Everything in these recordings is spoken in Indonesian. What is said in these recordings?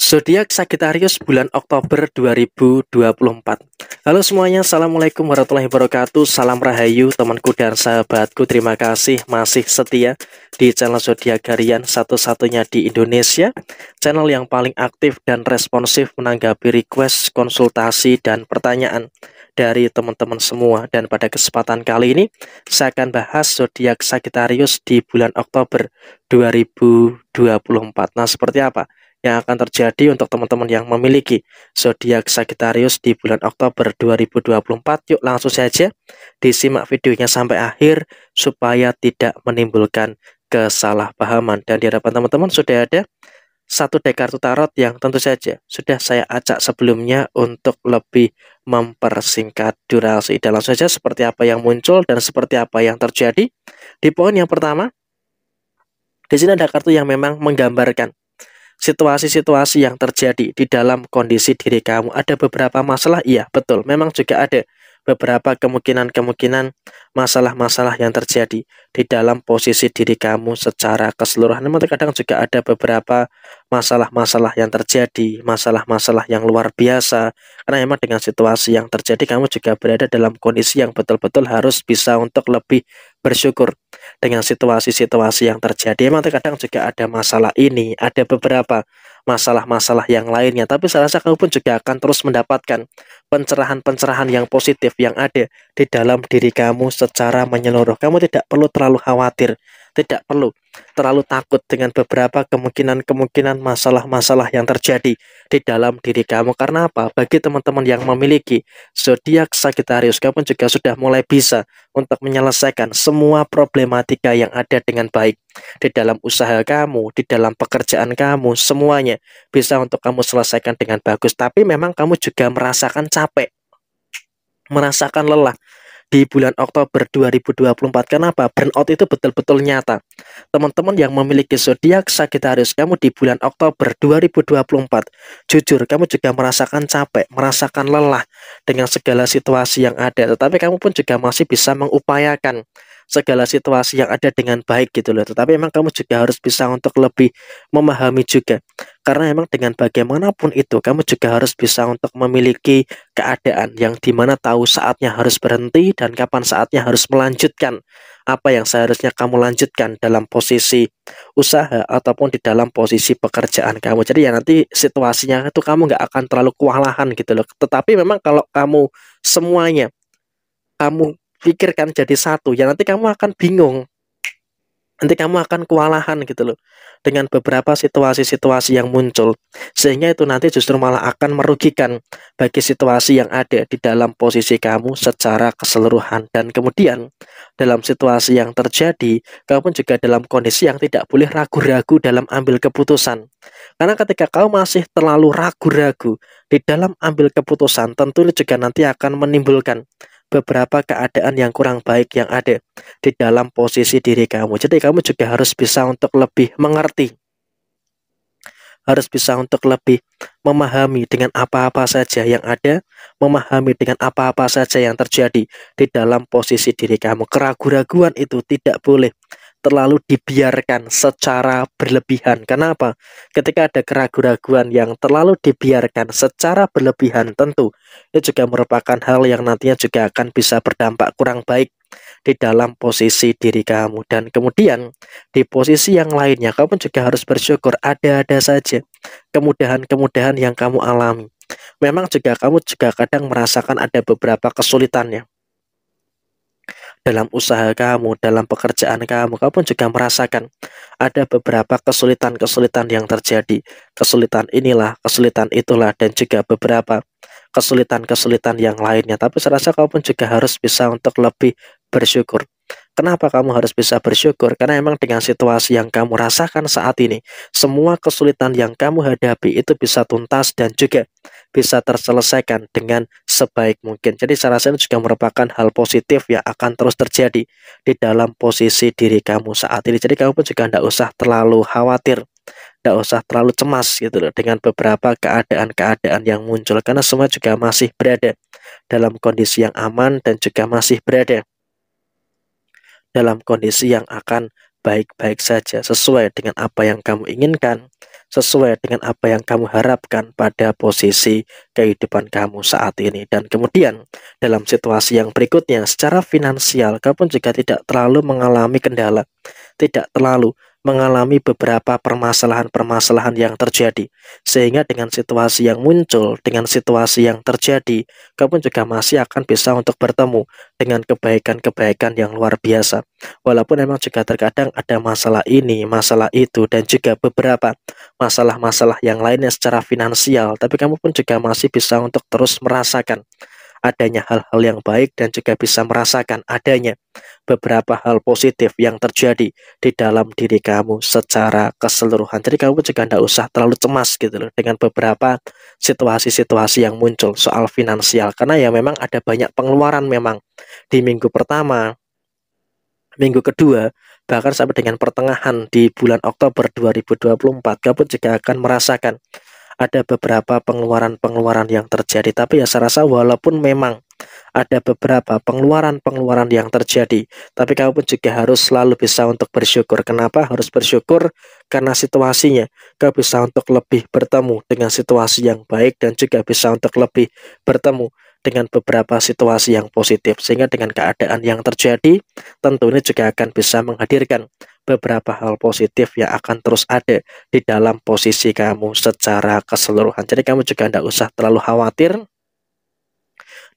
Zodiak Sagittarius bulan Oktober 2024. Halo semuanya, Assalamualaikum warahmatullahi wabarakatuh. Salam rahayu temanku dan sahabatku. Terima kasih masih setia di channel Zodiak Harian satu-satunya di Indonesia. Channel yang paling aktif dan responsif menanggapi request, konsultasi, dan pertanyaan dari teman-teman semua. Dan pada kesempatan kali ini, saya akan bahas zodiak Sagittarius di bulan Oktober 2024. Nah, seperti apa? yang akan terjadi untuk teman-teman yang memiliki zodiak Sagittarius di bulan Oktober 2024. Yuk langsung saja disimak videonya sampai akhir supaya tidak menimbulkan kesalahpahaman. Dan di hadapan teman-teman sudah ada satu deck kartu tarot yang tentu saja sudah saya acak sebelumnya untuk lebih mempersingkat durasi. Dan langsung saja seperti apa yang muncul dan seperti apa yang terjadi. Di poin yang pertama, di sini ada kartu yang memang menggambarkan situasi-situasi yang terjadi di dalam kondisi diri kamu. Ada beberapa masalah, iya betul, memang juga ada beberapa kemungkinan-kemungkinan masalah-masalah yang terjadi di dalam posisi diri kamu secara keseluruhan. Namun terkadang juga ada beberapa masalah-masalah yang terjadi, masalah-masalah yang luar biasa. Karena memang dengan situasi yang terjadi kamu juga berada dalam kondisi yang betul-betul harus bisa untuk lebih bersyukur dengan situasi-situasi yang terjadi. Emang terkadang juga ada masalah ini, ada beberapa masalah-masalah yang lainnya. Tapi saya rasa kamu pun juga akan terus mendapatkan pencerahan-pencerahan yang positif yang ada di dalam diri kamu secara menyeluruh. Kamu tidak perlu terlalu khawatir, tidak perlu terlalu takut dengan beberapa kemungkinan-kemungkinan masalah-masalah yang terjadi di dalam diri kamu. Karena apa? Bagi teman-teman yang memiliki zodiak Sagittarius, kamu juga sudah mulai bisa untuk menyelesaikan semua problematika yang ada dengan baik di dalam usaha kamu, di dalam pekerjaan kamu, semuanya bisa untuk kamu selesaikan dengan bagus. Tapi memang kamu juga merasakan capek, merasakan lelah di bulan Oktober 2024. Kenapa? Burnout itu betul-betul nyata. Teman-teman yang memiliki zodiak Sagittarius, kamu di bulan Oktober 2024, jujur kamu juga merasakan capek, merasakan lelah dengan segala situasi yang ada. Tetapi kamu pun juga masih bisa mengupayakan segala situasi yang ada dengan baik gitu loh. Tetapi memang kamu juga harus bisa untuk lebih memahami juga. Karena memang dengan bagaimanapun itu kamu juga harus bisa untuk memiliki keadaan yang dimana tahu saatnya harus berhenti dan kapan saatnya harus melanjutkan apa yang seharusnya kamu lanjutkan dalam posisi usaha ataupun di dalam posisi pekerjaan kamu. Jadi ya nanti situasinya itu kamu nggak akan terlalu kewalahan gitu loh. Tetapi memang kalau kamu semuanya kamu pikirkan jadi satu ya nanti kamu akan bingung nanti kamu akan kewalahan gitu loh dengan beberapa situasi-situasi yang muncul sehingga itu nanti justru malah akan merugikan bagi situasi yang ada di dalam posisi kamu secara keseluruhan dan kemudian dalam situasi yang terjadi kamu juga dalam kondisi yang tidak boleh ragu-ragu dalam ambil keputusan karena ketika kamu masih terlalu ragu-ragu di dalam ambil keputusan tentu juga nanti akan menimbulkan beberapa keadaan yang kurang baik yang ada di dalam posisi diri kamu. Jadi kamu juga harus bisa untuk lebih mengerti. Harus bisa untuk lebih memahami dengan apa-apa saja yang ada, memahami dengan apa-apa saja yang terjadi di dalam posisi diri kamu. Keraguan-raguan itu tidak boleh terlalu dibiarkan secara berlebihan. Kenapa? Ketika ada keraguan-keraguan yang terlalu dibiarkan secara berlebihan, tentu itu juga merupakan hal yang nantinya juga akan bisa berdampak kurang baik di dalam posisi diri kamu. Dan kemudian di posisi yang lainnya, kamu juga harus bersyukur ada-ada saja kemudahan-kemudahan yang kamu alami. Memang juga kamu juga kadang merasakan ada beberapa kesulitannya dalam usaha kamu, dalam pekerjaan kamu, kamu pun juga merasakan ada beberapa kesulitan-kesulitan yang terjadi. Kesulitan inilah, kesulitan itulah, dan juga beberapa kesulitan-kesulitan yang lainnya. Tapi saya rasa kamu juga harus bisa untuk lebih bersyukur. Kenapa kamu harus bisa bersyukur? Karena emang dengan situasi yang kamu rasakan saat ini, semua kesulitan yang kamu hadapi itu bisa tuntas dan juga bisa terselesaikan dengan sebaik mungkin. Jadi saya rasa ini juga merupakan hal positif yang akan terus terjadi di dalam posisi diri kamu saat ini. Jadi kamu pun juga tidak usah terlalu khawatir, tidak usah terlalu cemas gitu loh dengan beberapa keadaan-keadaan yang muncul karena semua juga masih berada dalam kondisi yang aman dan juga masih berada dalam kondisi yang akan baik-baik saja sesuai dengan apa yang kamu inginkan sesuai dengan apa yang kamu harapkan pada posisi kehidupan kamu saat ini. Dan kemudian dalam situasi yang berikutnya secara finansial kamu juga tidak terlalu mengalami kendala, tidak terlalu mengalami beberapa permasalahan-permasalahan yang terjadi. Sehingga dengan situasi yang muncul, dengan situasi yang terjadi, kamu juga masih akan bisa untuk bertemu dengan kebaikan-kebaikan yang luar biasa. Walaupun memang juga terkadang ada masalah ini, masalah itu, dan juga beberapa masalah-masalah yang lainnya secara finansial, tapi kamu pun juga masih bisa untuk terus merasakan adanya hal-hal yang baik dan juga bisa merasakan adanya beberapa hal positif yang terjadi di dalam diri kamu secara keseluruhan. Jadi kamu juga tidak usah terlalu cemas gitu loh dengan beberapa situasi-situasi yang muncul soal finansial karena ya memang ada banyak pengeluaran memang di minggu pertama, minggu kedua, bahkan sampai dengan pertengahan di bulan Oktober 2024 kamu juga akan merasakan ada beberapa pengeluaran-pengeluaran yang terjadi. Tapi ya saya rasa walaupun memang ada beberapa pengeluaran-pengeluaran yang terjadi. Tapi kamu pun juga harus selalu bisa untuk bersyukur. Kenapa harus bersyukur? Karena situasinya kau bisa untuk lebih bertemu dengan situasi yang baik dan juga bisa untuk lebih bertemu dengan beberapa situasi yang positif. Sehingga dengan keadaan yang terjadi, tentu ini juga akan bisa menghadirkan beberapa hal positif yang akan terus ada di dalam posisi kamu secara keseluruhan. Jadi kamu juga tidak usah terlalu khawatir,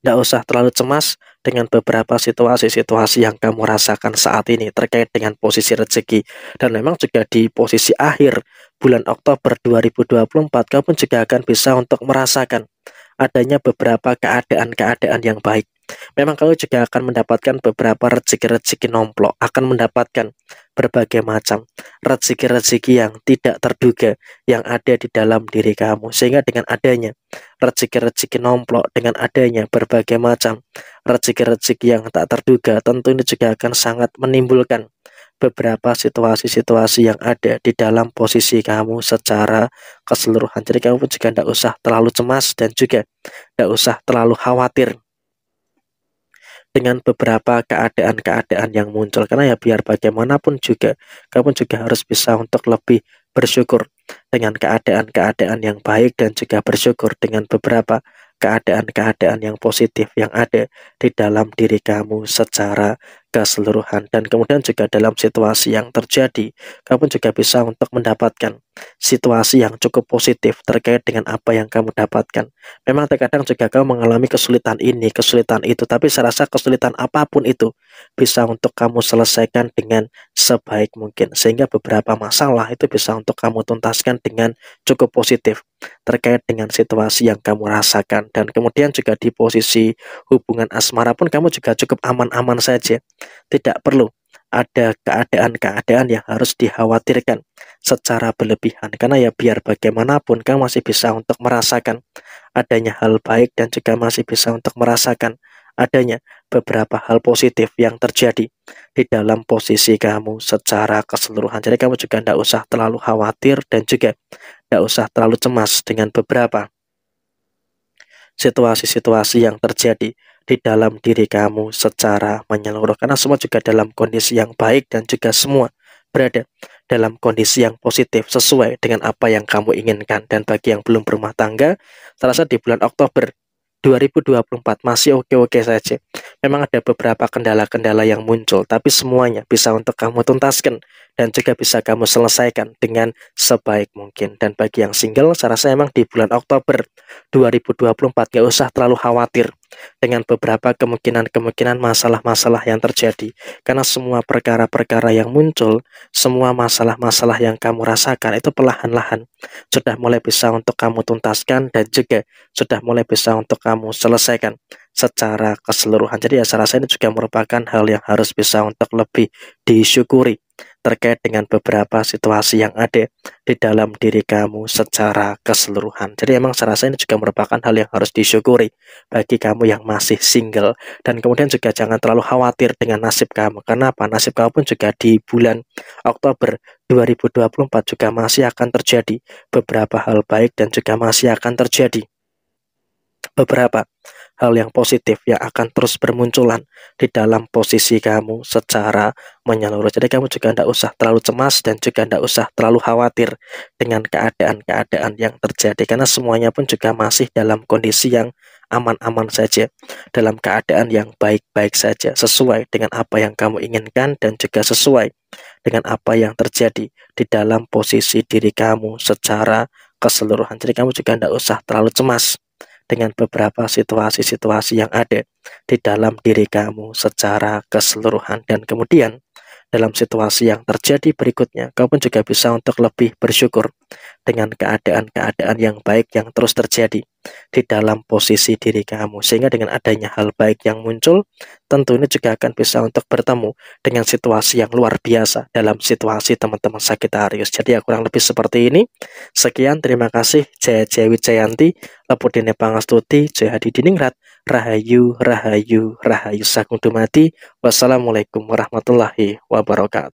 tidak usah terlalu cemas dengan beberapa situasi-situasi yang kamu rasakan saat ini terkait dengan posisi rezeki. Dan memang juga di posisi akhir bulan Oktober 2024, kamu juga akan bisa untuk merasakan adanya beberapa keadaan-keadaan yang baik Memang kalau juga akan mendapatkan beberapa rezeki-rezeki nomplok, akan mendapatkan berbagai macam rezeki-rezeki yang tidak terduga yang ada di dalam diri kamu. Sehingga dengan adanya rezeki-rezeki nomplok, dengan adanya berbagai macam rezeki-rezeki yang tak terduga, tentu ini juga akan sangat menimbulkan beberapa situasi-situasi yang ada di dalam posisi kamu secara keseluruhan. Jadi kamu juga tidak usah terlalu cemas dan juga tidak usah terlalu khawatir dengan beberapa keadaan-keadaan yang muncul karena ya biar bagaimanapun juga kamu juga harus bisa untuk lebih bersyukur dengan keadaan-keadaan yang baik dan juga bersyukur dengan beberapa keadaan-keadaan yang positif yang ada di dalam diri kamu secara keseluruhan dan kemudian juga dalam situasi yang terjadi kamu juga bisa untuk mendapatkan situasi yang cukup positif terkait dengan apa yang kamu dapatkan memang terkadang juga kamu mengalami kesulitan ini kesulitan itu tapi saya rasa kesulitan apapun itu bisa untuk kamu selesaikan dengan sebaik mungkin sehingga beberapa masalah itu bisa untuk kamu tuntaskan dengan cukup positif terkait dengan situasi yang kamu rasakan dan kemudian juga di posisi hubungan asmara pun kamu juga cukup aman-aman saja tidak perlu ada keadaan-keadaan yang harus dikhawatirkan secara berlebihan karena ya biar bagaimanapun kamu masih bisa untuk merasakan adanya hal baik dan juga masih bisa untuk merasakan adanya beberapa hal positif yang terjadi di dalam posisi kamu secara keseluruhan. Jadi kamu juga tidak usah terlalu khawatir dan juga tidak usah terlalu cemas dengan beberapa situasi-situasi yang terjadi di dalam diri kamu secara menyeluruh karena semua juga dalam kondisi yang baik dan juga semua berada dalam kondisi yang positif sesuai dengan apa yang kamu inginkan dan bagi yang belum berumah tangga terasa di bulan Oktober 2024 masih oke-oke saja memang ada beberapa kendala-kendala yang muncul, tapi semuanya bisa untuk kamu tuntaskan dan juga bisa kamu selesaikan dengan sebaik mungkin. Dan bagi yang single, saya rasa memang di bulan Oktober 2024 gak usah terlalu khawatir dengan beberapa kemungkinan-kemungkinan masalah-masalah yang terjadi. Karena semua perkara-perkara yang muncul, semua masalah-masalah yang kamu rasakan itu perlahan-lahan sudah mulai bisa untuk kamu tuntaskan dan juga sudah mulai bisa untuk kamu selesaikan secara keseluruhan. Jadi ya saya rasa ini juga merupakan hal yang harus bisa untuk lebih disyukuri terkait dengan beberapa situasi yang ada di dalam diri kamu secara keseluruhan. Jadi emang saya rasa ini juga merupakan hal yang harus disyukuri bagi kamu yang masih single dan kemudian juga jangan terlalu khawatir dengan nasib kamu. Kenapa? Nasib kamu pun juga di bulan Oktober 2024 juga masih akan terjadi beberapa hal baik dan juga masih akan terjadi beberapa hal yang positif yang akan terus bermunculan di dalam posisi kamu secara menyeluruh. Jadi kamu juga tidak usah terlalu cemas dan juga tidak usah terlalu khawatir dengan keadaan-keadaan yang terjadi karena semuanya pun juga masih dalam kondisi yang aman-aman saja dalam keadaan yang baik-baik saja sesuai dengan apa yang kamu inginkan dan juga sesuai dengan apa yang terjadi di dalam posisi diri kamu secara keseluruhan. Jadi kamu juga tidak usah terlalu cemas dengan beberapa situasi-situasi yang ada di dalam diri kamu secara keseluruhan dan kemudian dalam situasi yang terjadi berikutnya, kau pun juga bisa untuk lebih bersyukur dengan keadaan-keadaan yang baik yang terus terjadi di dalam posisi diri kamu. Sehingga dengan adanya hal baik yang muncul, tentu ini juga akan bisa untuk bertemu dengan situasi yang luar biasa dalam situasi teman-teman Sagittarius. Jadi ya kurang lebih seperti ini. Sekian, terima kasih. Jaya Jaya Wijayanti, Lepudine Pangastuti, Jaya Diningrat. Rahayu, rahayu, rahayu sakuntumati. Wassalamualaikum warahmatullahi wabarakatuh.